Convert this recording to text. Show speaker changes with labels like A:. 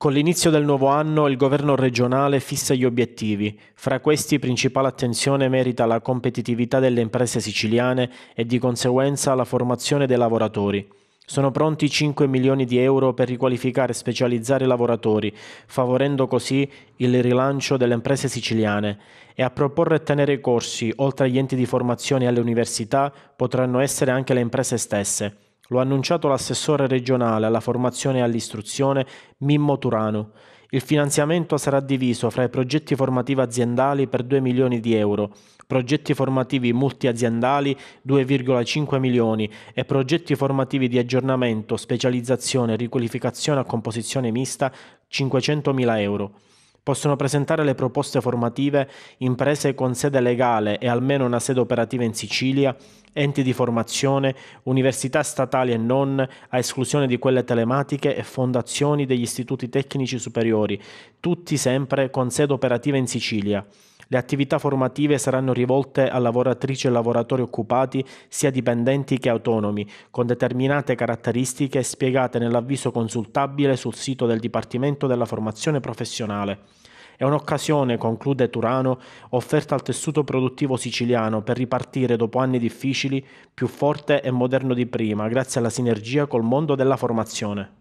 A: Con l'inizio del nuovo anno il governo regionale fissa gli obiettivi. Fra questi principale attenzione merita la competitività delle imprese siciliane e di conseguenza la formazione dei lavoratori. Sono pronti 5 milioni di euro per riqualificare e specializzare i lavoratori, favorendo così il rilancio delle imprese siciliane. E a proporre e tenere i corsi, oltre agli enti di formazione e alle università, potranno essere anche le imprese stesse. Lo ha annunciato l'assessore regionale alla formazione e all'istruzione Mimmo Turano. Il finanziamento sarà diviso fra i progetti formativi aziendali per 2 milioni di euro, progetti formativi multiaziendali 2,5 milioni e progetti formativi di aggiornamento, specializzazione, riqualificazione a composizione mista 500 mila euro possono presentare le proposte formative imprese con sede legale e almeno una sede operativa in Sicilia, enti di formazione, università statali e non, a esclusione di quelle telematiche e fondazioni degli istituti tecnici superiori, tutti sempre con sede operativa in Sicilia. Le attività formative saranno rivolte a lavoratrici e lavoratori occupati, sia dipendenti che autonomi, con determinate caratteristiche spiegate nell'avviso consultabile sul sito del Dipartimento della Formazione Professionale. È un'occasione, conclude Turano, offerta al tessuto produttivo siciliano per ripartire dopo anni difficili più forte e moderno di prima, grazie alla sinergia col mondo della formazione.